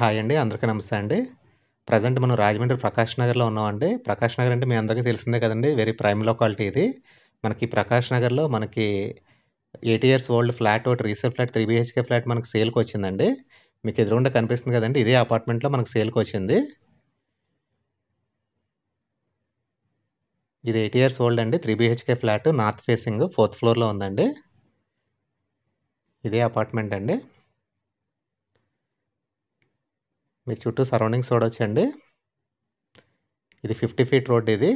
hi అండి అందరికీ నమస్తే అండి ప్రజెంట్ మనం రాజమండ్రి ప్రకాష్ నగర్లో ఉన్నామండి ప్రకాష్ నగర్ అంటే మీ అందరికీ తెలిసిందే కదండి వెరీ ప్రైమ్ లొకాలిటీ ఇది మనకి ప్రకాష్ నగర్లో మనకి ఎయిట్ ఇయర్స్ ఓల్డ్ ఫ్లాట్ ఒకటి resale flat three BHK flat మనకి సేల్కి వచ్చిందండి మీకు ఎదురుగుండా కనిపిస్తుంది కదండి ఇదే అపార్ట్మెంట్లో మనకి సేల్కి వచ్చింది ఇది ఎయిట్ ఇయర్స్ ఓల్డ్ అండి three BHK flat north facing fourth ఫ్లోర్లో ఉందండి ఇదే అపార్ట్మెంట్ అండి మీరు చుట్టూ సరౌండింగ్స్ చూడవచ్చు అండి ఇది ఫిఫ్టీ ఫీట్ రోడ్ ఇది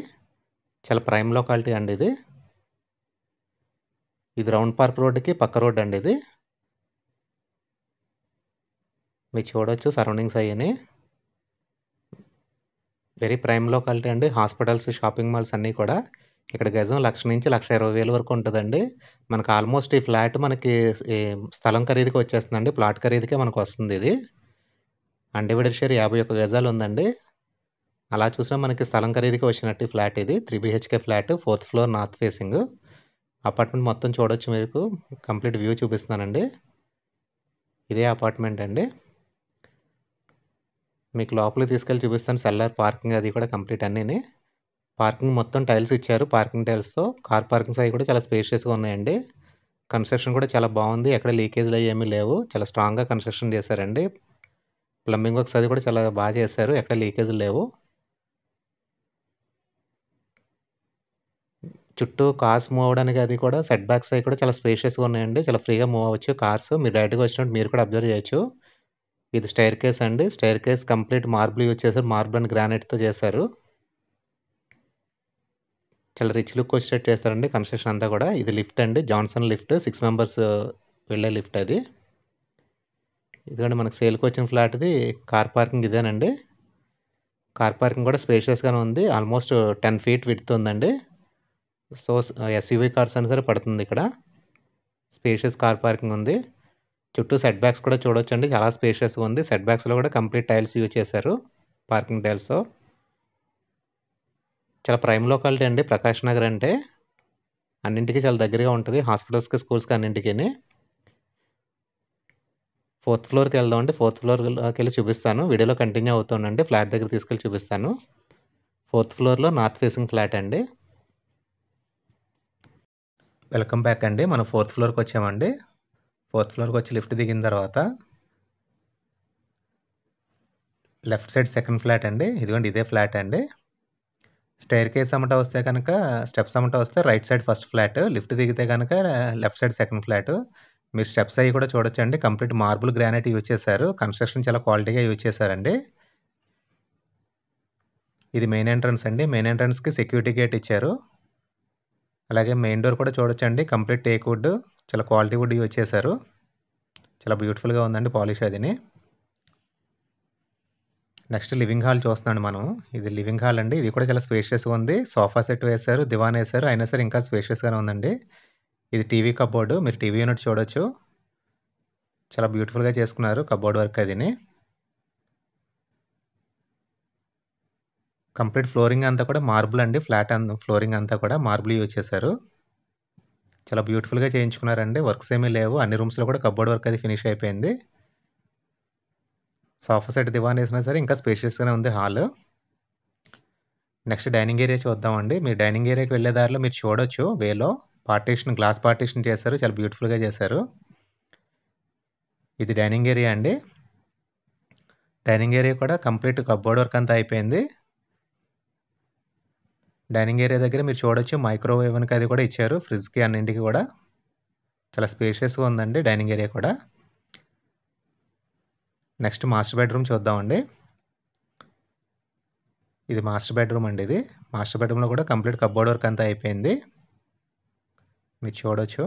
చాలా ప్రైమ్ లొకాలిటీ అండి ఇది ఇది రౌండ్ పార్క్ రోడ్డుకి పక్క రోడ్ అండి ఇది మీరు చూడవచ్చు సరౌండింగ్స్ అయ్యని వెరీ ప్రైమ్ లొకాలిటీ అండి హాస్పిటల్స్ షాపింగ్ మాల్స్ అన్నీ కూడా ఇక్కడ గజం లక్ష నుంచి లక్ష ఇరవై వేల వరకు ఉంటుందండి మనకు ఆల్మోస్ట్ ఈ ఫ్లాట్ మనకి స్థలం ఖరీదుకి వచ్చేస్తుందండి ప్లాట్ ఖరీదుకే మనకు వస్తుంది ఇది అన్డివైడెడ్ షేర్ యాభై ఒక్క గజాలు ఉందండి అలా చూసినా మనకి స్థలం ఖరీదుకి వచ్చినట్టు ఫ్లాట్ ఇది three BHK flat fourth floor north facing apartment మొత్తం చూడొచ్చు మీకు కంప్లీట్ వ్యూ చూపిస్తున్నానండి ఇదే అపార్ట్మెంట్ అండి మీకు లోపలికి తీసుకెళ్ళి చూపిస్తాను సెల్లర్ పార్కింగ్ అది కూడా కంప్లీట్ అన్నీని పార్కింగ్ మొత్తం టైల్స్ ఇచ్చారు పార్కింగ్ టైల్స్తో కార్ పార్కింగ్స్ అవి కూడా చాలా స్పేషియస్గా ఉన్నాయండి కన్స్ట్రక్షన్ కూడా చాలా బాగుంది ఎక్కడ లీకేజ్లు అవి ఏమీ లేవు చాలా స్ట్రాంగ్గా కన్స్ట్రక్షన్ చేశారండి ప్లంబింగ్ వర్క్స్ అది కూడా చాలా బాగా చేశారు ఎక్కడ లీకేజ్ లేవు చుట్టూ కార్స్ మూవ్ అవడానికి అది కూడా సెట్ బ్యాక్స్ అవి కూడా చాలా స్పేషియస్గా ఉన్నాయండి చాలా ఫ్రీగా మూవ్ అవ్వచ్చు కార్స్ మీరు డైరెక్ట్గా వచ్చినట్టు మీరు కూడా అబ్జర్వ్ చేయొచ్చు ఇది స్టైర్ కేస్ అండి staircase complete marble use చేశారు మార్బుల్ అండ్ గ్రానైట్తో చేశారు చాలా రిచ్ లుక్ వచ్చేటట్టు చేస్తారండి కన్స్ట్రక్షన్ అంతా కూడా ఇది లిఫ్ట్ అండి జాన్సన్ లిఫ్ట్ సిక్స్ మెంబర్స్ వెళ్ళే లిఫ్ట్ అది ఇదిగోండి మనకు సేల్కి వచ్చిన ఫ్లాట్ది కార్ పార్కింగ్ ఇదేనండి కార్ పార్కింగ్ కూడా స్పేషియస్గానే ఉంది ఆల్మోస్ట్ టెన్ ఫీట్ విడ్త్ ఉందండి సో ఎస్యూవీ కార్స్ అని సరే పడుతుంది ఇక్కడ స్పేషియస్ కార్ పార్కింగ్ ఉంది చుట్టూ సెట్ బ్యాక్స్ కూడా చూడొచ్చండి చాలా స్పేషియస్గా ఉంది సెట్ బ్యాక్స్లో కూడా కంప్లీట్ టైల్స్ యూజ్ చేశారు పార్కింగ్ టైల్స్ చాలా ప్రైమ్ లోకాలిటీ అండి ప్రకాష్ నగర్ అంటే అన్నింటికీ చాలా దగ్గరగా ఉంటుంది హాస్పిటల్స్కి స్కూల్స్కి అన్నింటికీ ఫోర్త్ ఫ్లోర్కి వెళ్దాం అంటే ఫోర్త్ ఫ్లోర్కి వెళ్ళి చూపిస్తాను వీడియోలో కంటిన్యూ అవుతుండండి ఫ్లాట్ దగ్గర తీసుకెళ్ళి చూపిస్తాను ఫోర్త్ ఫ్లోర్లో నార్త్ ఫేసింగ్ ఫ్లాట్ అండి వెల్కమ్ బ్యాక్ అండి మనం ఫోర్త్ ఫ్లోర్కి వచ్చామండి ఫోర్త్ ఫ్లోర్కి వచ్చి లిఫ్ట్ దిగిన తర్వాత లెఫ్ట్ సైడ్ సెకండ్ ఫ్లాట్ అండి ఇదిగోండి ఇదే ఫ్లాట్ అండి స్టైర్ కేస్ అమ్మట వస్తే కనుక స్టెప్స్ అమ్మట వస్తే right side first flat lift దిగితే కనుక లెఫ్ట్ సైడ్ సెకండ్ ఫ్లాట్ మీరు స్టెప్స్ అవి కూడా చూడొచ్చండి కంప్లీట్ మార్బుల్ గ్రానైట్ యూజ్ చేశారు కన్స్ట్రక్షన్ చాలా క్వాలిటీగా యూజ్ చేశారండి ఇది మెయిన్ ఎంట్రన్స్ అండి మెయిన్ ఎంట్రన్స్కి సెక్యూరిటీ గేట్ ఇచ్చారు అలాగే మెయిన్ డోర్ కూడా చూడొచ్చండి కంప్లీట్ టేక్ వుడ్ చాలా క్వాలిటీ వుడ్ యూజ్ చేశారు చాలా బ్యూటిఫుల్గా ఉందండి పాలిష్ అదిని నెక్స్ట్ లివింగ్ హాల్ చూస్తున్నాను మనం ఇది లివింగ్ హాల్ అండి ఇది కూడా చాలా స్పేషియస్గా ఉంది సోఫా సెట్ వేశారు దివాన్ వేశారు అయినా సరే ఇంకా స్పేషియస్గానే ఉందండి ఇది టీవీ కబోర్డు మీరు టీవీ యూనిట్ చూడొచ్చు చాలా బ్యూటిఫుల్గా చేసుకున్నారు కబోర్డ్ వర్క్ అదిని కంప్లీట్ ఫ్లోరింగ్ అంతా కూడా మార్బుల్ అండి ఫ్లాట్ అంత ఫ్లోరింగ్ అంతా కూడా మార్బుల్ యూజ్ చేశారు చాలా బ్యూటిఫుల్గా చేయించుకున్నారండి వర్క్స్ ఏమీ లేవు అన్ని రూమ్స్లో కూడా కబోర్డ్ వర్క్ అది ఫినిష్ అయిపోయింది సోఫా సెట్ దివాన్ వేసినా సరే ఇంకా స్పేషియస్గానే ఉంది హాల్ నెక్స్ట్ డైనింగ్ ఏరియా చూద్దామండి మీరు డైనింగ్ ఏరియాకి వెళ్ళే దారిలో మీరు చూడొచ్చు వేలో పార్టీషన్ గ్లాస్ పార్టీషన్ చేశారు చాలా బ్యూటిఫుల్గా చేశారు ఇది డైనింగ్ ఏరియా అండి డైనింగ్ ఏరియా కూడా కంప్లీట్ కబ్బోర్డ్ వర్క్ అంతా అయిపోయింది డైనింగ్ ఏరియా దగ్గర మీరు చూడొచ్చు మైక్రోవేవ్కి అది కూడా ఇచ్చారు ఫ్రిడ్జ్కి అన్నింటికి కూడా చాలా స్పేషియస్గా ఉందండి డైనింగ్ ఏరియా కూడా నెక్స్ట్ మాస్టర్ బెడ్రూమ్ చూద్దామండి ఇది మాస్టర్ బెడ్రూమ్ అండి ఇది మాస్టర్ బెడ్రూమ్లో కూడా కంప్లీట్ కబ్బోర్డ్ వర్క్ అంతా అయిపోయింది మీరు చూడవచ్చు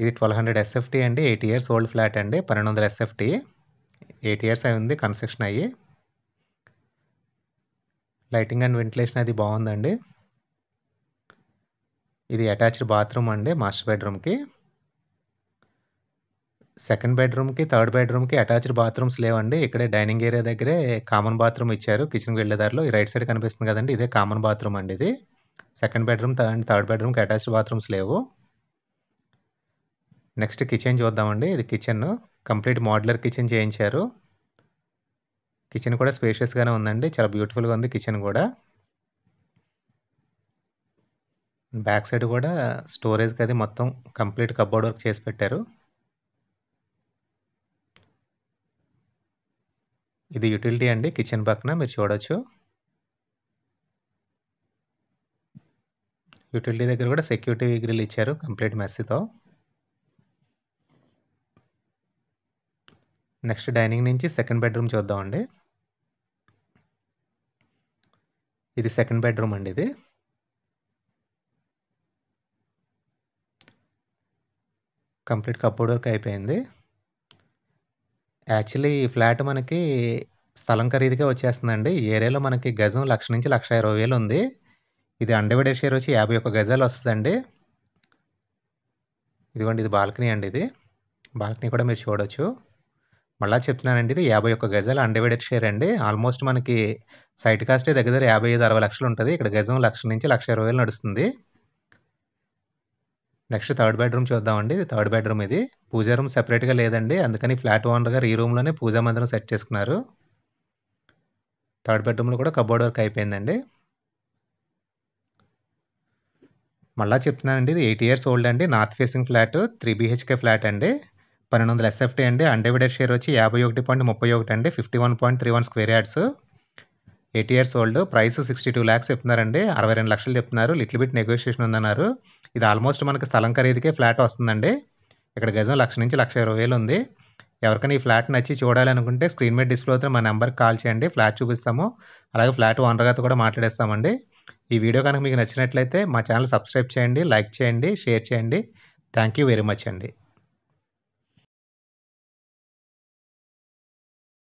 ఇది ట్వెల్వ్ హండ్రెడ్ ఎస్ఎఫ్టీ అండి ఎయిట్ ఇయర్స్ ఓల్డ్ ఫ్లాట్ అండి పన్నెండు వందల ఎస్ఎఫ్టీ ఎయిట్ ఇయర్స్ అయి ఉంది కన్స్ట్రక్షన్ అయ్యి లైటింగ్ అండ్ వెంటిలేషన్ అది బాగుందండి ఇది అటాచ్డ్ బాత్రూమ్ అండి మాస్టర్ బెడ్రూమ్కి సెకండ్ బెడ్రూమ్కి థర్డ్ బెడ్రూమ్కి అటాచ్డ్ బాత్రూమ్స్ లేవండి ఇక్కడే డైనింగ్ ఏరియా దగ్గరే కామన్ బాత్రూమ్ ఇచ్చారు కిచెన్కి వెళ్ళేదారిలో ఈ రైట్ సైడ్ కనిపిస్తుంది కదండి ఇదే కామన్ బాత్రూమ్ అండి ఇది సెకండ్ బెడ్రూమ్ అండ్ థర్డ్ బెడ్రూమ్కి అటాచ్డ్ బాత్రూమ్స్ లేవు నెక్స్ట్ కిచెన్ చూద్దామండి ఇది కిచెన్ కంప్లీట్ మోడ్యులర్ కిచెన్ చేయించారు కిచెన్ కూడా స్పేషియస్గానే ఉందండి చాలా బ్యూటిఫుల్గా ఉంది కిచెన్ కూడా బ్యాక్ సైడ్ కూడా స్టోరేజ్కి అది మొత్తం కంప్లీట్ కబోర్డ్ వర్క్ చేసి పెట్టారు ఇది యూటిలిటీ అండి కిచెన్ పక్కన మీరు చూడవచ్చు యూటిలిటీ దగ్గర కూడా సెక్యూరిటీ గ్రిల్ ఇచ్చారు కంప్లీట్ మెస్సీతో నెక్స్ట్ డైనింగ్ నుంచి సెకండ్ బెడ్రూమ్ చూద్దామండి ఇది సెకండ్ బెడ్రూమ్ అండి ఇది కంప్లీట్ కప్బోర్డ్ వర్క్ అయిపోయింది యాక్చువల్లీ ఈ ఫ్లాట్ మనకి స్థలం ఖరీదుగా వచ్చేస్తుందండి ఏరియాలో మనకి గజం లక్ష నుంచి లక్ష ఇరవై వేలు ఉంది ఇది అండర్విడెడ్ షేర్ వచ్చి యాభై ఒక్క గజాలు వస్తుందండి ఇదిగోండి ఇది బాల్కనీ అండి ఇది బాల్కనీ కూడా మీరు చూడవచ్చు మళ్ళా చెప్తున్నానండి ఇది యాభై ఒక్క గజాలు అండవిడెడ్ షేర్ అండి ఆల్మోస్ట్ మనకి సైట్ కాస్టే దగ్గర యాభై ఐదు అరవై లక్షలు ఉంటుంది ఇక్కడ గజం లక్ష నుంచి లక్ష ఇరవై వేలు నడుస్తుంది నెక్స్ట్ థర్డ్ బెడ్రూమ్ చూద్దామండి ఇది థర్డ్ బెడ్రూమ్ ఇది పూజా రూమ్ సెపరేట్గా లేదండి అందుకని ఫ్లాట్ ఓనర్ గారు ఈ రూమ్లోనే పూజా మందిరం సెట్ చేసుకున్నారు థర్డ్ బెడ్రూమ్లో కూడా కబోర్డ్ వర్క్ అయిపోయిందండి మళ్ళీ చెప్తున్నానండి ఇది ఎయిట్ ఇయర్స్ ఓల్డ్ అండి north facing flat three BHK flat అండి పన్నెండు వందల ఎస్ఎఫ్టీ అండి అన్డివైడెడ్ షేర్ వచ్చి యాభై ఒకటి పాయింట్ ముప్పై ఒకటి అండి fifty one point three one square yards eight years old price sixty two lakhs చెప్తున్నారండి అరవై రెండు లక్షలు చెప్తున్నారు లిటిల్ బిట్ నెగోషియేషన్ ఉందన్నారు ఇది ఆల్మోస్ట్ మనకి స్థలం ఖరీదుకే ఫ్లాట్ వస్తుందండి ఇక్కడ గజం లక్ష నుంచి లక్ష ఇరవై వేలు ఉంది ఎవరికైనా ఈ ఫ్లాట్ నచ్చి చూడాలనుకుంటే స్క్రీన్ మీద డిస్ప్లే అవుతున్న మా నెంబర్కి కాల్ చేయండి ఫ్లాట్ చూపిస్తాము అలాగే ఫ్లాట్ ఓనర్ గారితో కూడా మాట్లాడేస్తామండి ఈ వీడియో కనుక మీకు నచ్చినట్లయితే మా ఛానల్ సబ్స్క్రైబ్ చేయండి లైక్ చేయండి షేర్ చేయండి థ్యాంక్ యూ వెరీ మచ్ అండి